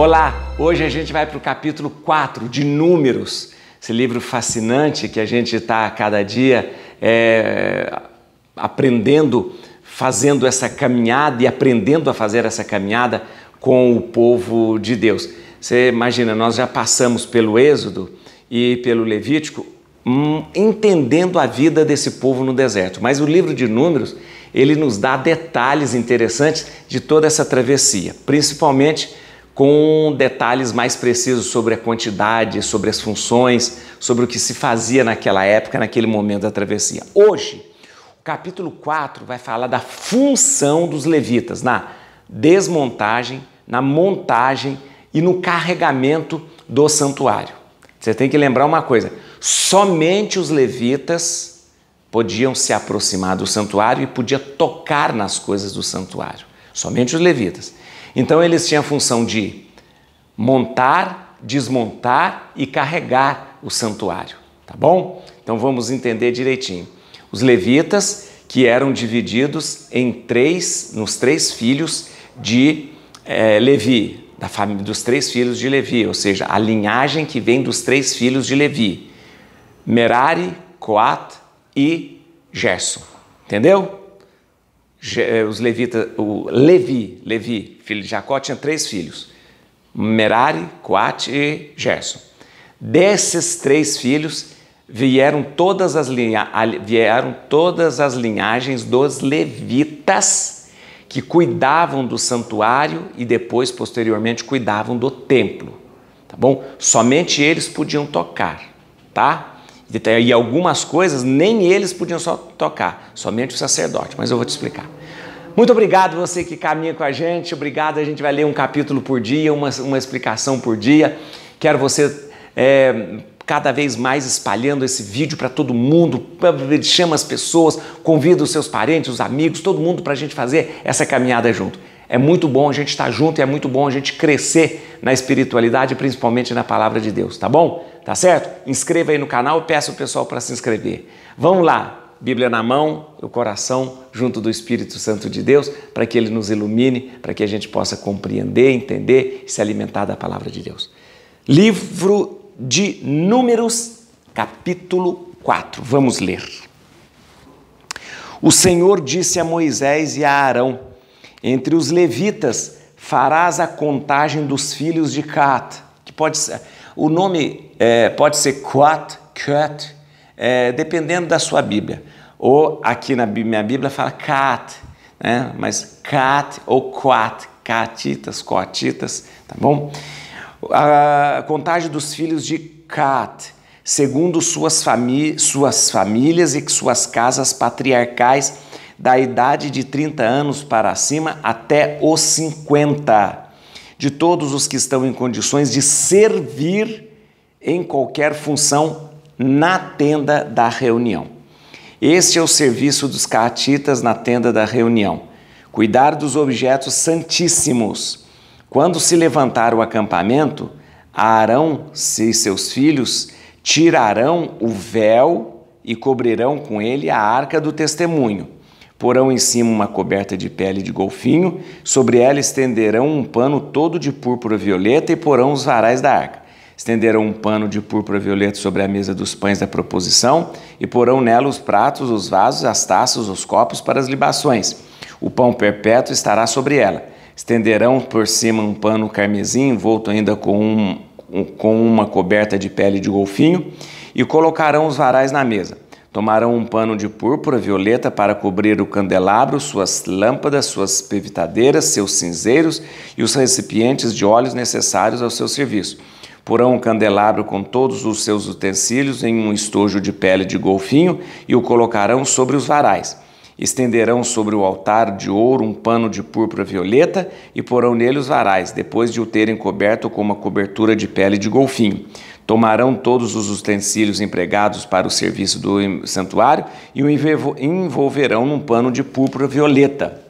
Olá, hoje a gente vai para o capítulo 4 de Números, esse livro fascinante que a gente está a cada dia é, aprendendo, fazendo essa caminhada e aprendendo a fazer essa caminhada com o povo de Deus. Você imagina, nós já passamos pelo Êxodo e pelo Levítico, hum, entendendo a vida desse povo no deserto. Mas o livro de Números, ele nos dá detalhes interessantes de toda essa travessia, principalmente com detalhes mais precisos sobre a quantidade, sobre as funções, sobre o que se fazia naquela época, naquele momento da travessia. Hoje, o capítulo 4 vai falar da função dos levitas na desmontagem, na montagem e no carregamento do santuário. Você tem que lembrar uma coisa: somente os levitas podiam se aproximar do santuário e podia tocar nas coisas do santuário. Somente os levitas. Então eles tinham a função de montar, desmontar e carregar o santuário, tá bom? Então vamos entender direitinho. Os levitas que eram divididos em três, nos três filhos de é, Levi, da família dos três filhos de Levi, ou seja, a linhagem que vem dos três filhos de Levi: Merari, Coat e Gerson. Entendeu? Eh, os levitas, o Levi, Levi, filho de Jacó, tinha três filhos: Merari, Coate e Gerson. Desses três filhos vieram todas as, linha, vieram todas as linhagens dos levitas que cuidavam do santuário e depois, posteriormente, cuidavam do templo. Tá bom? Somente eles podiam tocar, tá? E algumas coisas nem eles podiam só tocar, somente o sacerdote, mas eu vou te explicar. Muito obrigado você que caminha com a gente, obrigado, a gente vai ler um capítulo por dia, uma, uma explicação por dia. Quero você é, cada vez mais espalhando esse vídeo para todo mundo, chama as pessoas, convida os seus parentes, os amigos, todo mundo para a gente fazer essa caminhada junto. É muito bom a gente estar tá junto e é muito bom a gente crescer na espiritualidade, principalmente na palavra de Deus, tá bom? Tá certo? Inscreva aí no canal, peço o pessoal para se inscrever. Vamos lá, Bíblia na mão, o coração junto do Espírito Santo de Deus, para que ele nos ilumine, para que a gente possa compreender, entender e se alimentar da palavra de Deus. Livro de Números, capítulo 4. Vamos ler. O Senhor disse a Moisés e a Arão: Entre os levitas farás a contagem dos filhos de Cat, que pode ser o nome é, pode ser quat, cat, é, dependendo da sua Bíblia. Ou aqui na minha Bíblia fala cat, né? mas cat ou quat, catitas, coatitas, tá bom? A contagem dos filhos de Cat, segundo suas, famí suas famílias e suas casas patriarcais, da idade de 30 anos para cima até os 50, de todos os que estão em condições de servir em qualquer função na tenda da reunião. Este é o serviço dos caatitas na tenda da reunião: cuidar dos objetos santíssimos. Quando se levantar o acampamento, Arão e seus filhos tirarão o véu e cobrirão com ele a arca do testemunho. Porão em cima uma coberta de pele de golfinho, sobre ela estenderão um pano todo de púrpura violeta e porão os varais da arca estenderão um pano de púrpura violeta sobre a mesa dos pães da proposição e porão nela os pratos, os vasos, as taças, os copos para as libações. O pão perpétuo estará sobre ela. Estenderão por cima um pano carmesim envolto ainda com, um, com uma coberta de pele de golfinho e colocarão os varais na mesa. Tomarão um pano de púrpura violeta para cobrir o candelabro, suas lâmpadas, suas pevitadeiras, seus cinzeiros e os recipientes de óleos necessários ao seu serviço porão um candelabro com todos os seus utensílios em um estojo de pele de golfinho e o colocarão sobre os varais. Estenderão sobre o altar de ouro um pano de púrpura violeta e porão nele os varais, depois de o terem coberto com uma cobertura de pele de golfinho. Tomarão todos os utensílios empregados para o serviço do santuário e o envolverão num pano de púrpura violeta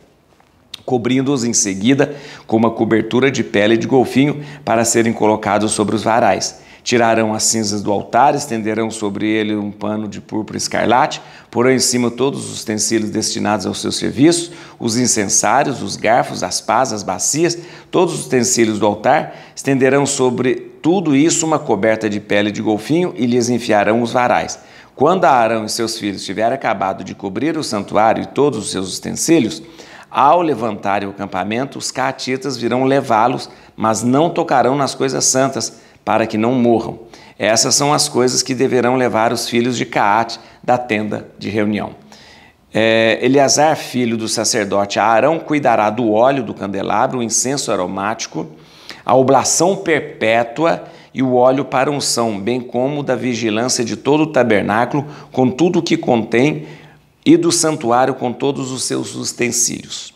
cobrindo-os em seguida com uma cobertura de pele de golfinho para serem colocados sobre os varais. Tirarão as cinzas do altar, estenderão sobre ele um pano de púrpura escarlate, porão em cima todos os utensílios destinados ao seus serviços, os incensários, os garfos, as pás, as bacias, todos os utensílios do altar, estenderão sobre tudo isso uma coberta de pele de golfinho e lhes enfiarão os varais. Quando Arão e seus filhos tiverem acabado de cobrir o santuário e todos os seus utensílios, ao levantarem o acampamento, os catitas virão levá-los, mas não tocarão nas coisas santas, para que não morram. Essas são as coisas que deverão levar os filhos de Caate da tenda de reunião. É, Eleazar, filho do sacerdote Arão, cuidará do óleo do candelabro, o incenso aromático, a oblação perpétua e o óleo para unção, bem como da vigilância de todo o tabernáculo, com tudo o que contém e do santuário com todos os seus utensílios.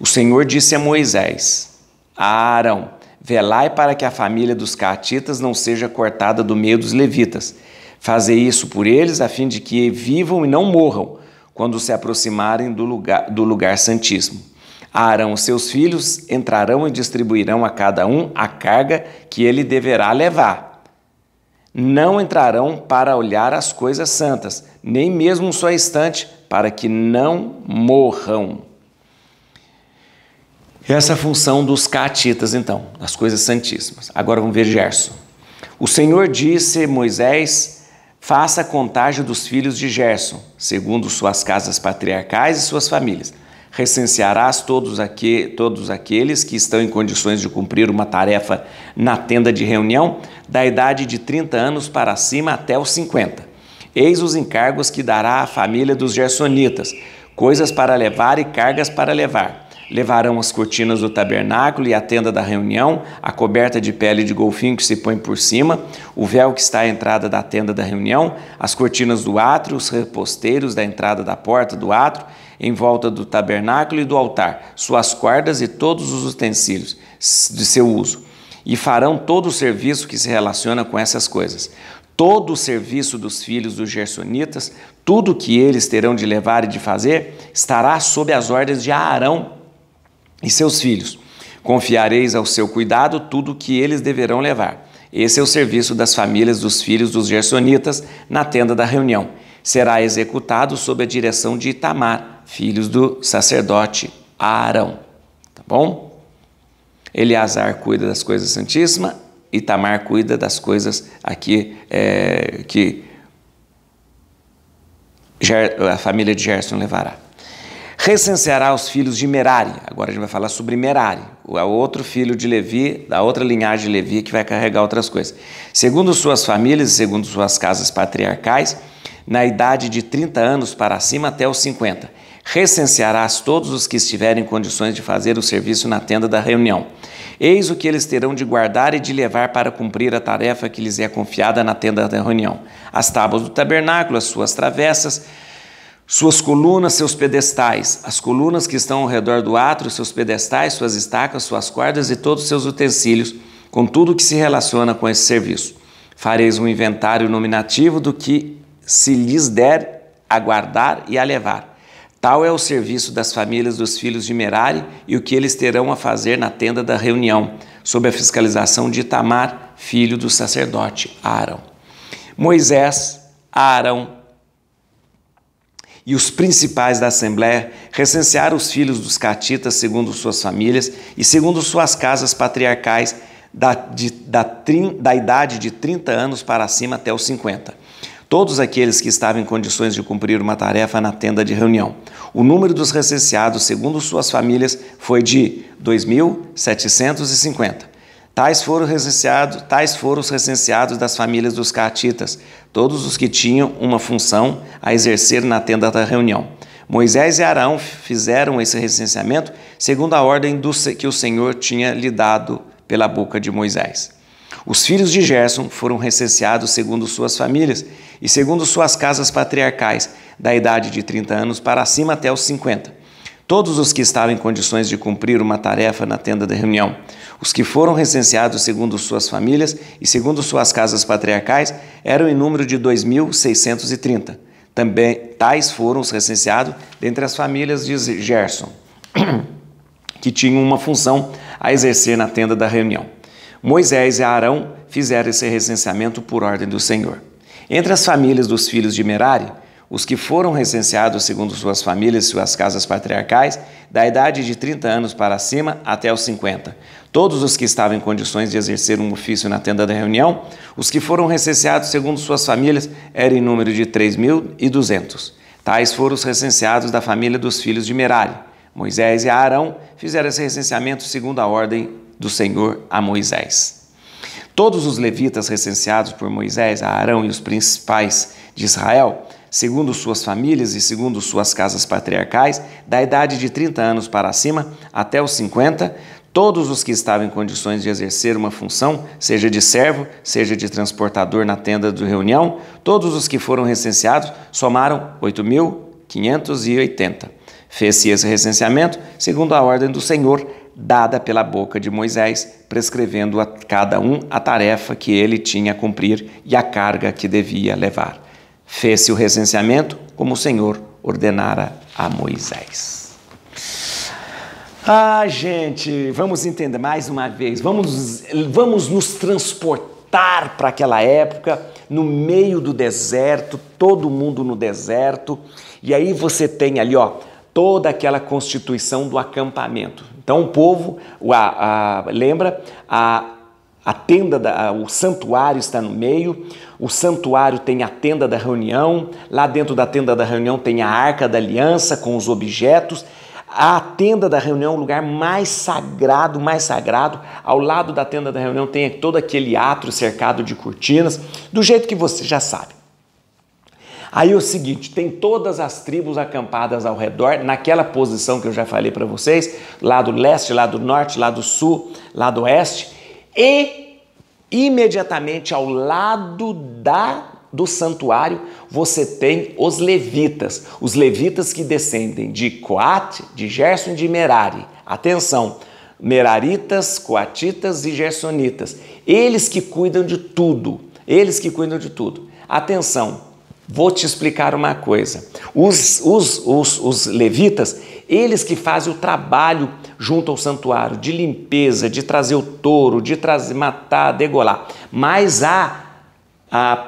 O Senhor disse a Moisés: A Arão, velai para que a família dos catitas não seja cortada do meio dos levitas. Fazei isso por eles, a fim de que vivam e não morram quando se aproximarem do lugar, do lugar santíssimo. Arão e seus filhos entrarão e distribuirão a cada um a carga que ele deverá levar. Não entrarão para olhar as coisas santas, nem mesmo um só instante, para que não morram. Essa é a função dos catitas, então, das coisas santíssimas. Agora vamos ver Gerson. O Senhor disse a Moisés: faça a contagem dos filhos de Gerson, segundo suas casas patriarcais e suas famílias. Recensearás todos, todos aqueles que estão em condições de cumprir uma tarefa na tenda de reunião, da idade de 30 anos para cima até os 50. Eis os encargos que dará à família dos Gersonitas: coisas para levar e cargas para levar. Levarão as cortinas do tabernáculo e a tenda da reunião, a coberta de pele de golfinho que se põe por cima, o véu que está à entrada da tenda da reunião, as cortinas do átrio, os reposteiros da entrada da porta do átrio, em volta do tabernáculo e do altar, suas cordas e todos os utensílios de seu uso. E farão todo o serviço que se relaciona com essas coisas todo o serviço dos filhos dos Gersonitas, tudo que eles terão de levar e de fazer, estará sob as ordens de Arão e seus filhos. Confiareis ao seu cuidado tudo o que eles deverão levar. Esse é o serviço das famílias dos filhos dos Gersonitas na tenda da reunião. Será executado sob a direção de Itamar, filhos do sacerdote Arão. Tá bom? Eleazar cuida das coisas santíssimas, Itamar cuida das coisas aqui é, que a família de Gerson levará. Recenseará os filhos de Merari. Agora a gente vai falar sobre Merari, é o outro filho de Levi, da outra linhagem de Levi que vai carregar outras coisas. Segundo suas famílias e segundo suas casas patriarcais, na idade de 30 anos para cima até os 50, recensearás todos os que estiverem em condições de fazer o serviço na tenda da reunião. Eis o que eles terão de guardar e de levar para cumprir a tarefa que lhes é confiada na tenda da reunião: as tábuas do tabernáculo, as suas travessas, suas colunas, seus pedestais, as colunas que estão ao redor do átrio, seus pedestais, suas estacas, suas cordas e todos os seus utensílios, com tudo que se relaciona com esse serviço. Fareis um inventário nominativo do que se lhes der a guardar e a levar. Tal é o serviço das famílias dos filhos de Merari e o que eles terão a fazer na tenda da reunião, sob a fiscalização de Itamar, filho do sacerdote Arão. Moisés, Arão e os principais da Assembleia recensearam os filhos dos catitas segundo suas famílias e segundo suas casas patriarcais da, de, da, trin, da idade de 30 anos para cima até os 50 todos aqueles que estavam em condições de cumprir uma tarefa na tenda de reunião. O número dos recenseados, segundo suas famílias, foi de 2.750. Tais foram, recenseados, tais foram os recenseados das famílias dos caatitas, todos os que tinham uma função a exercer na tenda da reunião. Moisés e Arão fizeram esse recenseamento segundo a ordem do, que o Senhor tinha lhe dado pela boca de Moisés. Os filhos de Gerson foram recenseados segundo suas famílias e segundo suas casas patriarcais, da idade de 30 anos para cima até os 50. Todos os que estavam em condições de cumprir uma tarefa na tenda da reunião, os que foram recenseados segundo suas famílias e segundo suas casas patriarcais, eram em número de 2630. Também tais foram os recenseados dentre as famílias de Gerson, que tinham uma função a exercer na tenda da reunião. Moisés e Arão fizeram esse recenseamento por ordem do Senhor. Entre as famílias dos filhos de Merari, os que foram recenseados segundo suas famílias e suas casas patriarcais, da idade de 30 anos para cima até os 50. Todos os que estavam em condições de exercer um ofício na tenda da reunião, os que foram recenseados segundo suas famílias eram em número de 3.200. Tais foram os recenseados da família dos filhos de Merari. Moisés e Arão fizeram esse recenseamento segundo a ordem do Senhor a Moisés. Todos os levitas recenseados por Moisés, a Arão e os principais de Israel, segundo suas famílias e segundo suas casas patriarcais, da idade de 30 anos para cima até os 50, todos os que estavam em condições de exercer uma função, seja de servo, seja de transportador na tenda de reunião, todos os que foram recenseados somaram 8.580. Fez-se esse recenseamento segundo a ordem do Senhor, dada pela boca de Moisés, prescrevendo a cada um a tarefa que ele tinha a cumprir e a carga que devia levar. Fez-se o recenseamento como o Senhor ordenara a Moisés. Ah, gente, vamos entender mais uma vez, vamos, vamos nos transportar para aquela época, no meio do deserto, todo mundo no deserto, e aí você tem ali, ó, toda aquela constituição do acampamento. Então o povo a, a, lembra a a tenda, da, o santuário está no meio, o santuário tem a tenda da reunião, lá dentro da tenda da reunião tem a arca da aliança com os objetos. A tenda da reunião é o lugar mais sagrado, mais sagrado. Ao lado da tenda da reunião tem todo aquele átrio cercado de cortinas, do jeito que você já sabe. Aí é o seguinte, tem todas as tribos acampadas ao redor, naquela posição que eu já falei para vocês, lá do leste, lá do norte, lá do sul, lá do oeste, e imediatamente ao lado da do santuário, você tem os levitas, os levitas que descendem de Coate, de Gerson e de Merari. Atenção, Meraritas, Coatitas e Gersonitas. Eles que cuidam de tudo, eles que cuidam de tudo. Atenção, Vou te explicar uma coisa. Os, os, os, os, levitas, eles que fazem o trabalho junto ao santuário de limpeza, de trazer o touro, de trazer, matar, degolar. Mas há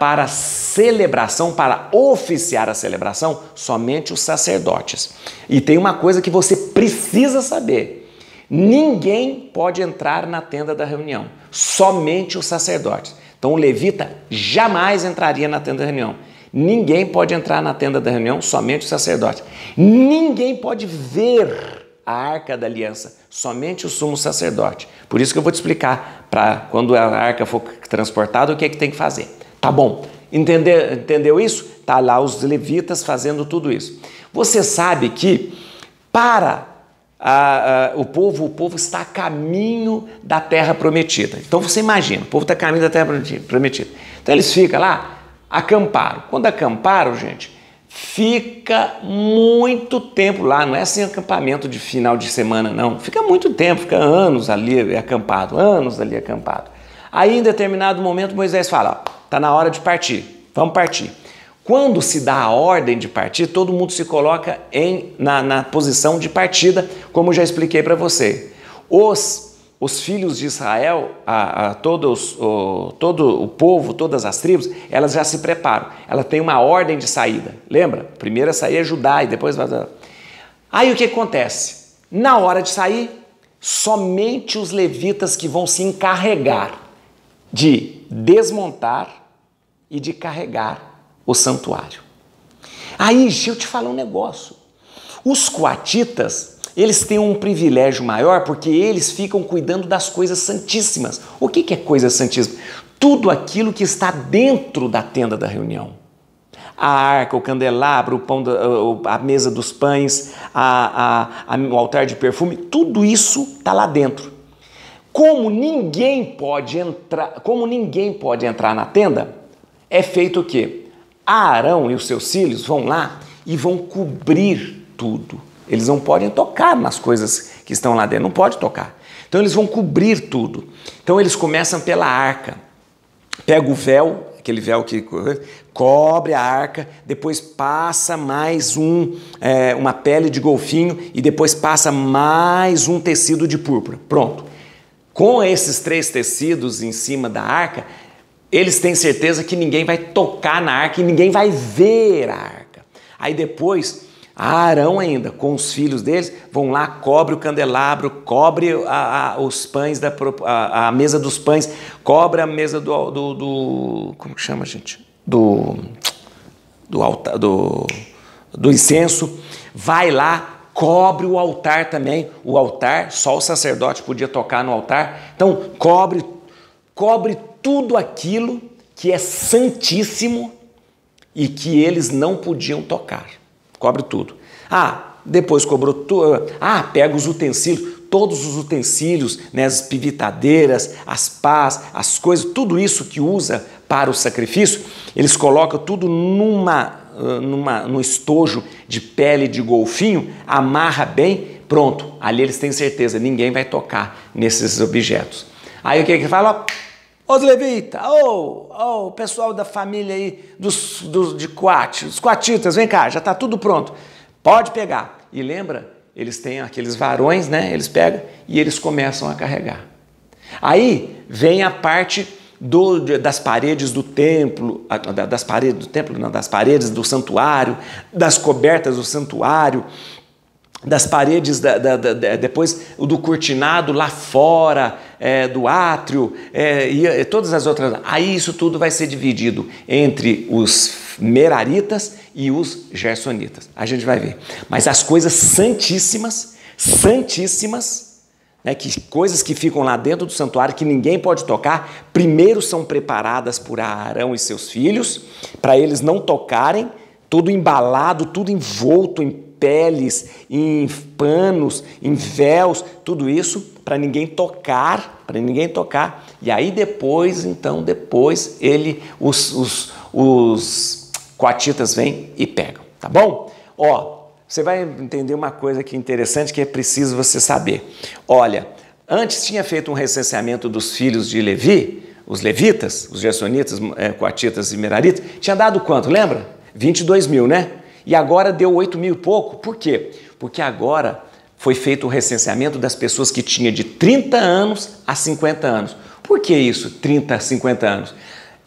para celebração, para oficiar a celebração, somente os sacerdotes. E tem uma coisa que você precisa saber: ninguém pode entrar na tenda da reunião, somente os sacerdotes. Então o levita jamais entraria na tenda da reunião Ninguém pode entrar na tenda da reunião, somente o sacerdote. Ninguém pode ver a arca da aliança, somente o sumo sacerdote. Por isso que eu vou te explicar para quando a arca for transportada, o que é que tem que fazer. Tá bom? Entendeu, entendeu isso? Tá lá os levitas fazendo tudo isso. Você sabe que para o povo, o povo está a caminho da terra prometida. Então você imagina, o povo está a caminho da terra prometida. Então eles ficam lá Acamparam. Quando acamparam, gente, fica muito tempo lá, não é assim acampamento de final de semana, não. Fica muito tempo, fica anos ali é acampado, anos ali acampado. Aí, em determinado momento, Moisés fala: tá na hora de partir, vamos partir. Quando se dá a ordem de partir, todo mundo se coloca em, na, na posição de partida, como já expliquei para você. Os os filhos de Israel, a, a todos, o, todo o povo, todas as tribos, elas já se preparam. Ela tem uma ordem de saída. Lembra? Primeiro é sair é Judá e depois vai. Aí o que acontece? Na hora de sair, somente os levitas que vão se encarregar de desmontar e de carregar o santuário. Aí, deixa eu te falar um negócio. Os coatitas eles têm um privilégio maior porque eles ficam cuidando das coisas santíssimas. O que, é coisa santíssima? Tudo aquilo que está dentro da tenda da reunião. A arca, o candelabro, o pão da, a mesa dos pães, a, a, a, o altar de perfume, tudo isso está lá dentro. Como ninguém pode entrar, como ninguém pode entrar na tenda, é feito o quê? Arão e os seus filhos vão lá e vão cobrir tudo. Eles não podem tocar nas coisas que estão lá dentro, não pode tocar. Então eles vão cobrir tudo. Então eles começam pela arca. Pega o véu, aquele véu que cobre a arca, depois passa mais um, é, uma pele de golfinho e depois passa mais um tecido de púrpura. Pronto. Com esses três tecidos em cima da arca, eles têm certeza que ninguém vai tocar na arca e ninguém vai ver a arca. Aí depois Arão ainda, com os filhos deles, vão lá, cobre o candelabro, cobre a, a os pães, da, a, a, mesa dos pães, cobre a mesa do, do, do como que chama, gente? Do, do, do, do incenso, vai lá, cobre o altar também. O altar, só o sacerdote podia tocar no altar. Então, cobre, cobre tudo aquilo que é santíssimo e que eles não podiam tocar cobre tudo. Ah, depois cobrou tudo. Ah, ah, pega os utensílios, todos os utensílios, né, as pivitadeiras, as pás, as coisas, tudo isso que usa para o sacrifício, eles colocam tudo numa, ah, numa, num estojo de pele de golfinho, amarra bem, pronto. Ali eles têm certeza, ninguém vai tocar nesses objetos. Aí o que ele que fala? Ó, os levitas, ou oh, oh, o pessoal da família aí dos, dos, de quatro os quatitas vem cá, já está tudo pronto. Pode pegar. E lembra, eles têm aqueles varões, né? Eles pegam e eles começam a carregar. Aí vem a parte do, das paredes do templo, das paredes do templo, não, das paredes do santuário, das cobertas do santuário, das paredes da, da, da, depois do cortinado lá fora, é, do átrio é, e, todas as outras. Aí isso tudo vai ser dividido entre os meraritas e os gersonitas. A gente vai ver. Mas as coisas santíssimas, santíssimas, né, que coisas que ficam lá dentro do santuário que ninguém pode tocar, primeiro são preparadas por Arão e seus filhos, para eles não tocarem, tudo embalado, tudo envolto em peles, em panos, em véus, tudo isso para ninguém tocar, para ninguém tocar. E aí depois, então, depois ele, os, os, os coatitas vêm e pegam, tá bom? Ó, você vai entender uma coisa que é interessante que é preciso você saber. Olha, antes tinha feito um recenseamento dos filhos de Levi, os levitas, os gersonitas, é, eh, coatitas e meraritas, tinha dado quanto, lembra? 22 mil, né? e agora deu 8 mil e pouco. Por quê? Porque agora foi feito o recenseamento das pessoas que tinha de 30 anos a 50 anos. Por que isso, 30 a 50 anos?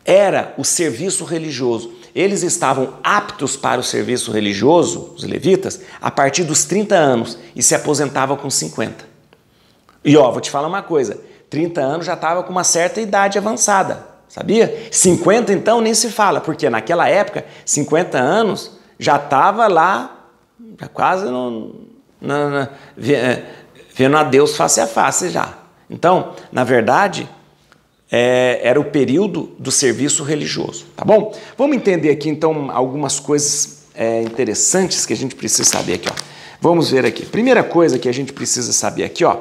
Era o serviço religioso. Eles estavam aptos para o serviço religioso, os levitas, a partir dos 30 anos e se aposentava com 50. E ó, vou te falar uma coisa, 30 anos já estava com uma certa idade avançada, sabia? 50 então nem se fala, porque naquela época, 50 anos já estava lá, já quase no, é, vendo a Deus face a face já. Então, na verdade, é, era o período do serviço religioso, tá bom? Vamos entender aqui então algumas coisas é, interessantes que a gente precisa saber aqui, ó. Vamos ver aqui. Primeira coisa que a gente precisa saber aqui, ó,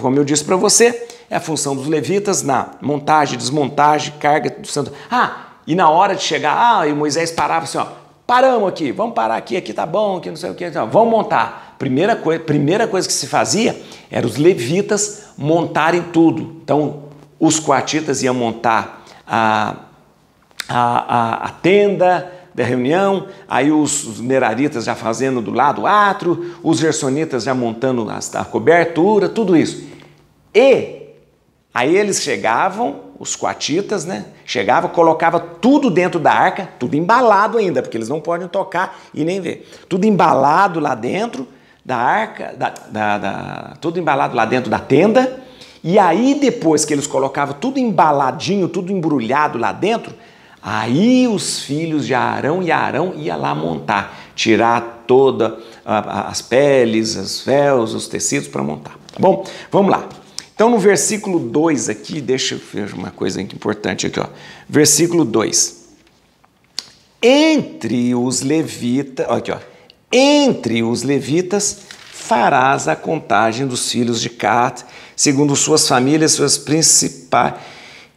como eu disse para você, é a função dos levitas na montagem, desmontagem, carga do santo. Ah, e na hora de chegar, ah, e Moisés parava assim, ó, Paramos aqui, vamos parar aqui, aqui tá bom, aqui não sei o que, vamos montar. Primeira, coi primeira coisa que se fazia era os levitas montarem tudo. Então, os coatitas iam montar a, a, a, a tenda, da reunião, aí os, meraritas já fazendo do lado o átrio, os gersonitas já montando a, a cobertura, tudo isso. E Aí eles chegavam, os coatitas, né? Chegava, colocava tudo dentro da arca, tudo embalado ainda, porque eles não podem tocar e nem ver. Tudo embalado lá dentro da arca, da, da, da, tudo embalado lá dentro da tenda. E aí depois que eles colocavam tudo embaladinho, tudo embrulhado lá dentro, aí os filhos de Arão e Arão ia lá montar, tirar toda a, a, as peles, as véus, os tecidos para montar. Tá bom? Vamos lá. Então, no versículo 2 aqui, deixa eu ver uma coisa importante aqui, ó. Versículo 2. Entre os levitas, aqui, ó. Entre os levitas farás a contagem dos filhos de Cat, segundo suas famílias, suas principais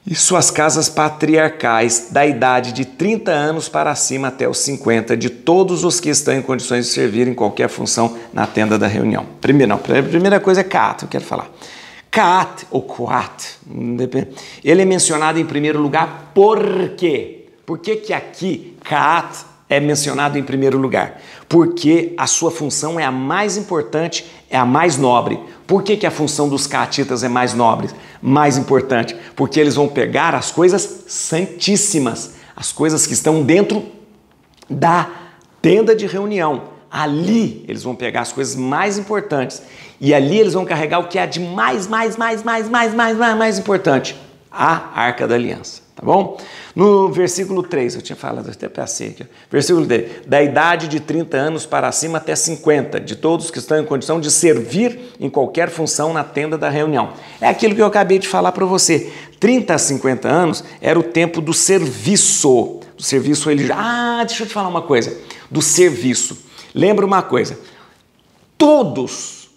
e suas casas patriarcais, da idade de 30 anos para cima até os 50, de todos os que estão em condições de servir em qualquer função na tenda da reunião. Primeiro, não, primeira coisa é Cat, eu quero falar. Caat ou Coat, ele é mencionado em primeiro lugar por quê? Por que, que aqui Caat é mencionado em primeiro lugar? Porque a sua função é a mais importante, é a mais nobre. Por que, que a função dos caatitas é mais nobre, mais importante? Porque eles vão pegar as coisas santíssimas, as coisas que estão dentro da tenda de reunião, Ali eles vão pegar as coisas mais importantes e ali eles vão carregar o que é de mais, mais, mais, mais, mais, mais, mais, mais importante: a Arca da Aliança, tá bom? No versículo 3, eu tinha falado até para aqui, versículo 3, da idade de 30 anos para cima até 50, de todos que estão em condição de servir em qualquer função na tenda da reunião. É aquilo que eu acabei de falar para você. 30 a 50 anos era o tempo do serviço, do serviço religioso. Ah, deixa eu te falar uma coisa, do serviço. Lembra uma coisa: todos,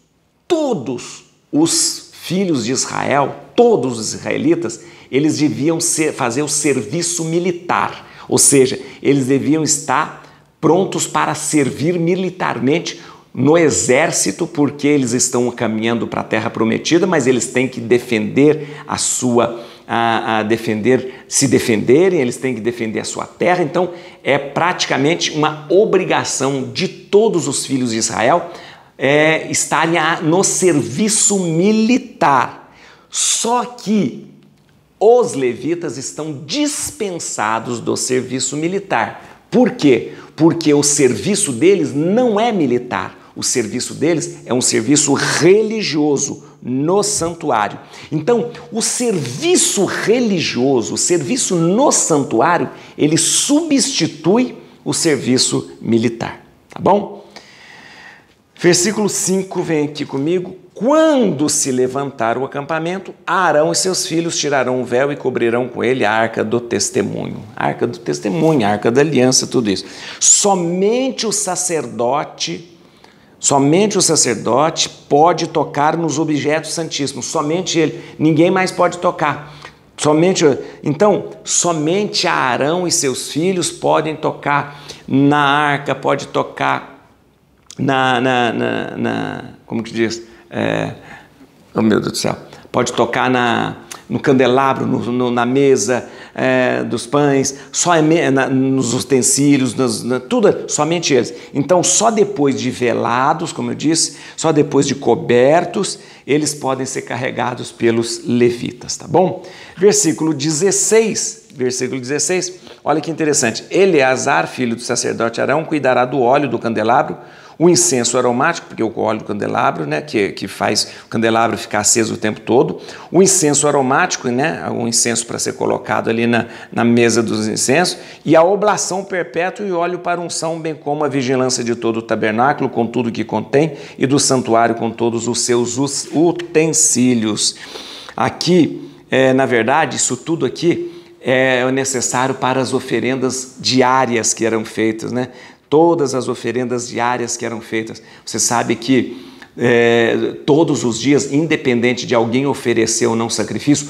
todos os filhos de Israel, todos os israelitas, eles deviam ser, fazer o serviço militar, ou seja, eles deviam estar prontos para servir militarmente no exército, porque eles estão caminhando para a terra prometida, mas eles têm que defender a sua a, a defender, se defenderem, eles têm que defender a sua terra. Então, é praticamente uma obrigação de todos os filhos de Israel é, estarem a, no serviço militar. Só que os levitas estão dispensados do serviço militar. Por quê? Porque o serviço deles não é militar. O serviço deles é um serviço religioso, no santuário. Então, o serviço religioso, o serviço no santuário, ele substitui o serviço militar, tá bom? Versículo 5 vem aqui comigo. Quando se levantar o acampamento, Arão e seus filhos tirarão o véu e cobrirão com ele a arca do testemunho. arca do testemunho, arca da aliança, tudo isso. Somente o sacerdote Somente o sacerdote pode tocar nos objetos santíssimos, somente ele, ninguém mais pode tocar. Somente, então, somente Arão e seus filhos podem tocar na arca, pode tocar na, na, na, na como que diz? É, oh meu Deus do céu, pode tocar na, no candelabro, no, no, na mesa, é, dos pães, só é na, nos utensílios, nos, na, tudo, é somente eles. Então, só depois de velados, como eu disse, só depois de cobertos, eles podem ser carregados pelos levitas, tá bom? Versículo 16, versículo 16, olha que interessante. Eleazar, filho do sacerdote Arão, cuidará do óleo do candelabro, o incenso aromático, porque eu óleo do candelabro, né, que, que faz o candelabro ficar aceso o tempo todo, o incenso aromático, né, um incenso para ser colocado ali na, na mesa dos incensos, e a oblação perpétua e óleo para unção, bem como a vigilância de todo o tabernáculo, com tudo que contém, e do santuário com todos os seus utensílios. Aqui, é, na verdade, isso tudo aqui é necessário para as oferendas diárias que eram feitas, né? todas as oferendas diárias que eram feitas. Você sabe que é, todos os dias, independente de alguém oferecer ou não sacrifício,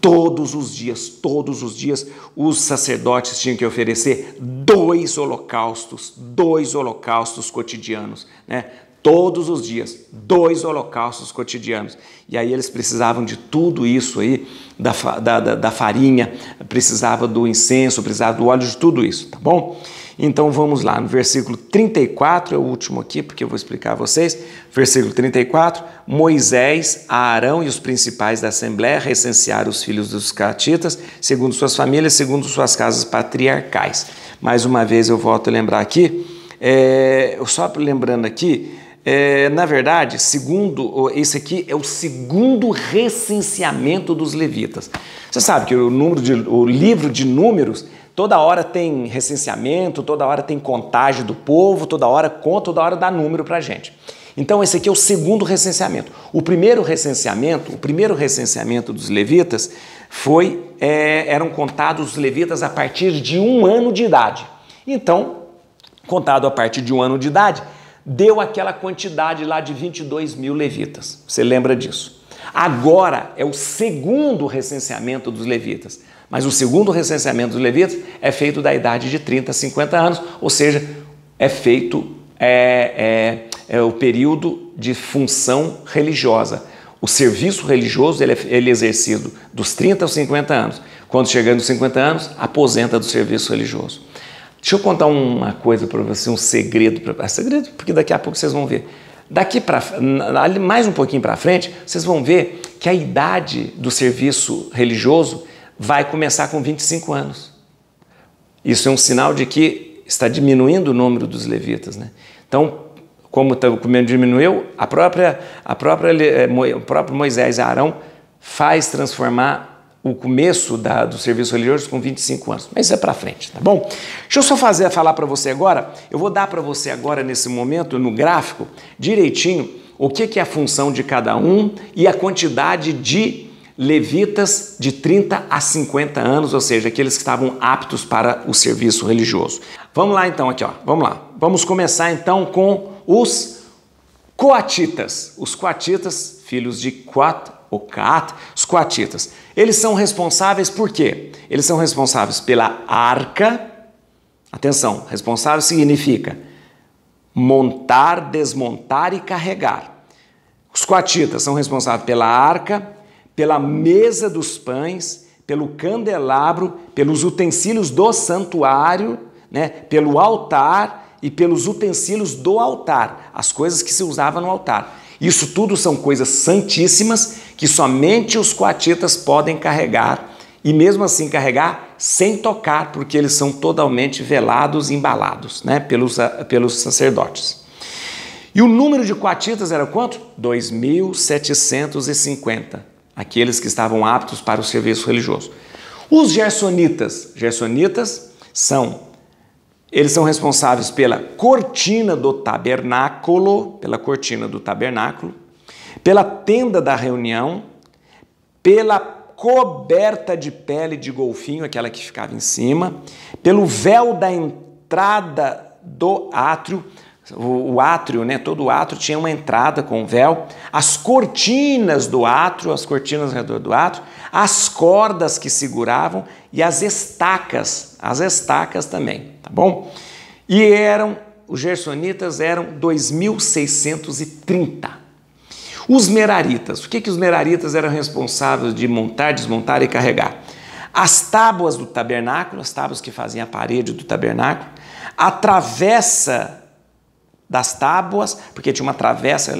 todos os dias, todos os dias, os sacerdotes tinham que oferecer dois holocaustos, dois holocaustos cotidianos, né? Todos os dias, dois holocaustos cotidianos. E aí eles precisavam de tudo isso aí, da, da, da farinha, precisava do incenso, precisava do óleo, de tudo isso, tá bom? Então vamos lá, no versículo 34, é o último aqui, porque eu vou explicar a vocês. Versículo 34: Moisés, Arão e os principais da Assembleia recensearam os filhos dos catitas, segundo suas famílias, segundo suas casas patriarcais. Mais uma vez eu volto a lembrar aqui, é, só lembrando aqui, é, na verdade, segundo, esse aqui é o segundo recenseamento dos levitas. Você sabe que o número de, o livro de números Toda hora tem recenseamento, toda hora tem contagem do povo, toda hora conta, toda hora dá número para gente. Então esse aqui é o segundo recenseamento. O primeiro recenseamento, o primeiro recenseamento dos levitas foi é, eram contados os levitas a partir de um ano de idade. Então, contado a partir de um ano de idade, deu aquela quantidade lá de 22 mil levitas. Você lembra disso? Agora é o segundo recenseamento dos levitas. Mas o segundo recenseamento dos levitas é feito da idade de 30 a 50 anos, ou seja, é feito é, é, é o período de função religiosa. O serviço religioso ele é, ele é exercido dos 30 aos 50 anos. Quando chegando aos 50 anos, aposenta do serviço religioso. Deixa eu contar uma coisa para você, um segredo. Pra, é segredo, porque daqui a pouco vocês vão ver. Daqui para mais um pouquinho para frente, vocês vão ver que a idade do serviço religioso vai começar com 25 anos. Isso é um sinal de que está diminuindo o número dos levitas. Né? Então, como, tá, o como diminuiu, a própria, a própria, eh, o próprio Moisés e Arão faz transformar o começo da, do serviço religioso com 25 anos. Mas isso é para frente, tá bom? Deixa eu só fazer, falar para você agora. Eu vou dar para você agora, nesse momento, no gráfico, direitinho, o que, que é a função de cada um e a quantidade de levitas de 30 a 50 anos, ou seja, aqueles que estavam aptos para o serviço religioso. Vamos lá então aqui, ó. Vamos lá. Vamos começar então com os coatitas. Os coatitas, filhos de Quat ou Caat, os coatitas. Eles são responsáveis por quê? Eles são responsáveis pela arca. Atenção, responsável significa montar, desmontar e carregar. Os coatitas são responsáveis pela arca, pela mesa dos pães, pelo candelabro, pelos utensílios do santuário, né, pelo altar e pelos utensílios do altar, as coisas que se usava no altar. Isso tudo são coisas santíssimas que somente os coatitas podem carregar e mesmo assim carregar sem tocar, porque eles são totalmente velados e embalados né, pelos, ah, pelos sacerdotes. E o número de coatitas era quanto? 2.750 aqueles que estavam aptos para o serviço religioso. Os gersonitas, gersonitas são eles são responsáveis pela cortina do tabernáculo, pela cortina do tabernáculo, pela tenda da reunião, pela coberta de pele de golfinho, aquela que ficava em cima, pelo véu da entrada do átrio, o, o átrio, né, todo o átrio tinha uma entrada com véu, as cortinas do átrio, as cortinas ao redor do átrio, as cordas que seguravam e as estacas, as estacas também, tá bom? E eram, os gersonitas eram 2630. Os meraritas, o que, que os meraritas eram responsáveis de montar, desmontar e carregar? As tábuas do tabernáculo, as tábuas que faziam a parede do tabernáculo, a travessa das tábuas, porque tinha uma travessa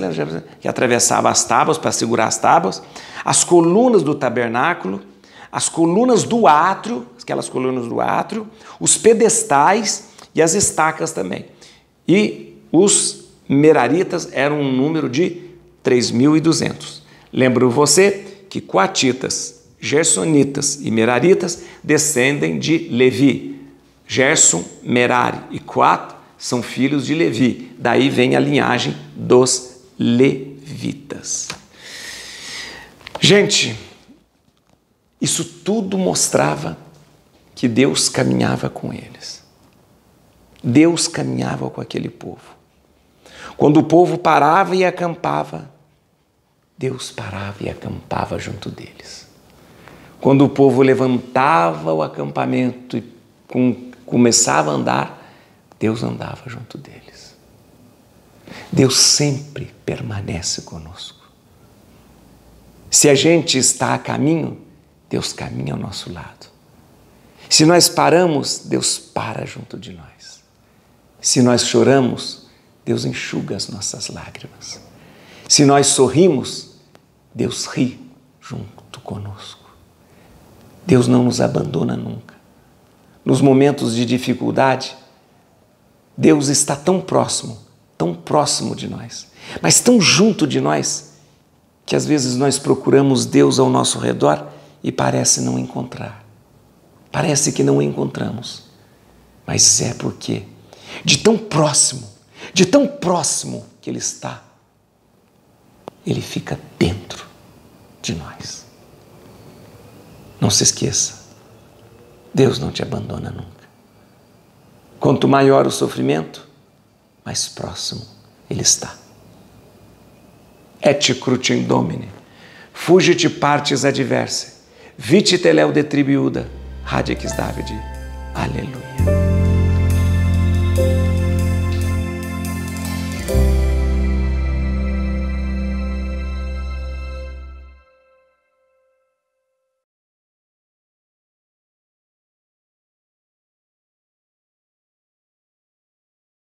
que atravessava as tábuas para segurar as tábuas, as colunas do tabernáculo, as colunas do átrio, aquelas colunas do átrio, os pedestais e as estacas também. E os meraritas eram um número de 3.200. Lembro você que coatitas, gersonitas e meraritas descendem de Levi, Gerson, Merari e Coat são filhos de Levi. Daí vem a linhagem dos levitas. Gente, isso tudo mostrava que Deus caminhava com eles. Deus caminhava com aquele povo. Quando o povo parava e acampava, Deus parava e acampava junto deles. Quando o povo levantava o acampamento e começava a andar, Deus andava junto deles. Deus sempre permanece conosco. Se a gente está a caminho, Deus caminha ao nosso lado. Se nós paramos, Deus para junto de nós. Se nós choramos, Deus enxuga as nossas lágrimas. Se nós sorrimos, Deus ri junto conosco. Deus não nos abandona nunca. Nos momentos de dificuldade, Deus está tão próximo, tão próximo de nós, mas tão junto de nós, que às vezes nós procuramos Deus ao nosso redor e parece não encontrar. Parece que não o encontramos. Mas é porque de tão próximo, de tão próximo que ele está, ele fica dentro de nós. Não se esqueça, Deus não te abandona nunca. Quanto maior o sofrimento, mais próximo ele está. Et crucem domine, fugit partes adverse, vite teleu de tribiuda, radix David. Aleluia.